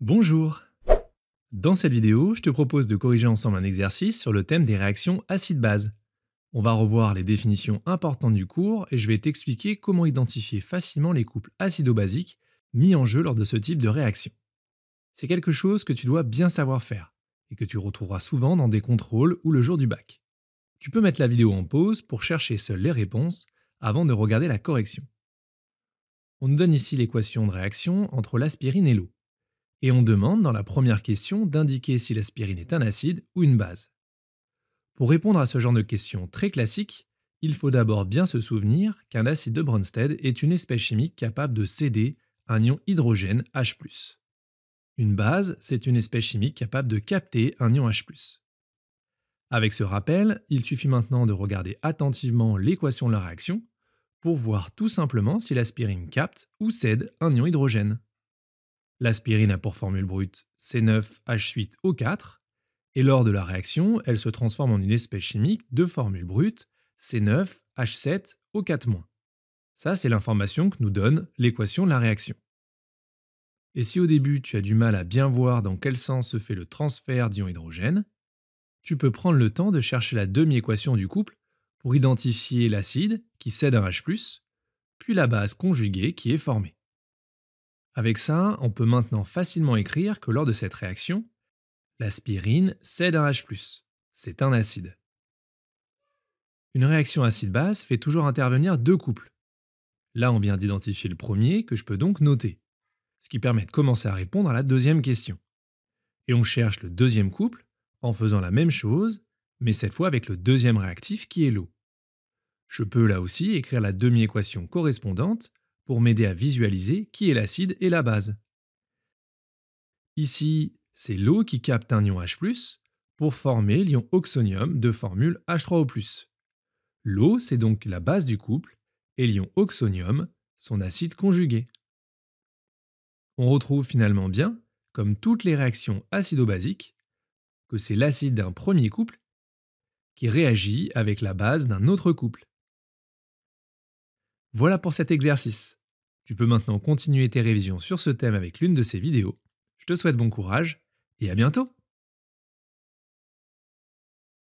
Bonjour Dans cette vidéo, je te propose de corriger ensemble un exercice sur le thème des réactions acide-base. On va revoir les définitions importantes du cours et je vais t'expliquer comment identifier facilement les couples acido-basiques mis en jeu lors de ce type de réaction. C'est quelque chose que tu dois bien savoir faire et que tu retrouveras souvent dans des contrôles ou le jour du bac. Tu peux mettre la vidéo en pause pour chercher seules les réponses avant de regarder la correction. On nous donne ici l'équation de réaction entre l'aspirine et l'eau et on demande dans la première question d'indiquer si l'aspirine est un acide ou une base. Pour répondre à ce genre de questions très classiques, il faut d'abord bien se souvenir qu'un acide de Brønsted est une espèce chimique capable de céder un ion hydrogène H+. Une base, c'est une espèce chimique capable de capter un ion H+. Avec ce rappel, il suffit maintenant de regarder attentivement l'équation de la réaction pour voir tout simplement si l'aspirine capte ou cède un ion hydrogène. L'aspirine a pour formule brute C9H8O4, et lors de la réaction, elle se transforme en une espèce chimique de formule brute C9H7O4-. Ça, c'est l'information que nous donne l'équation de la réaction. Et si au début tu as du mal à bien voir dans quel sens se fait le transfert d'ion hydrogène, tu peux prendre le temps de chercher la demi-équation du couple pour identifier l'acide qui cède un H+, puis la base conjuguée qui est formée. Avec ça, on peut maintenant facilement écrire que lors de cette réaction, l'aspirine cède un H+, c'est un acide. Une réaction acide basse fait toujours intervenir deux couples. Là, on vient d'identifier le premier que je peux donc noter, ce qui permet de commencer à répondre à la deuxième question. Et on cherche le deuxième couple en faisant la même chose, mais cette fois avec le deuxième réactif qui est l'eau. Je peux là aussi écrire la demi-équation correspondante pour m'aider à visualiser qui est l'acide et la base. Ici, c'est l'eau qui capte un ion H+, pour former l'ion oxonium de formule H3O+. L'eau, c'est donc la base du couple, et l'ion oxonium, son acide conjugué. On retrouve finalement bien, comme toutes les réactions acido-basiques, que c'est l'acide d'un premier couple qui réagit avec la base d'un autre couple. Voilà pour cet exercice. Tu peux maintenant continuer tes révisions sur ce thème avec l'une de ces vidéos. Je te souhaite bon courage et à bientôt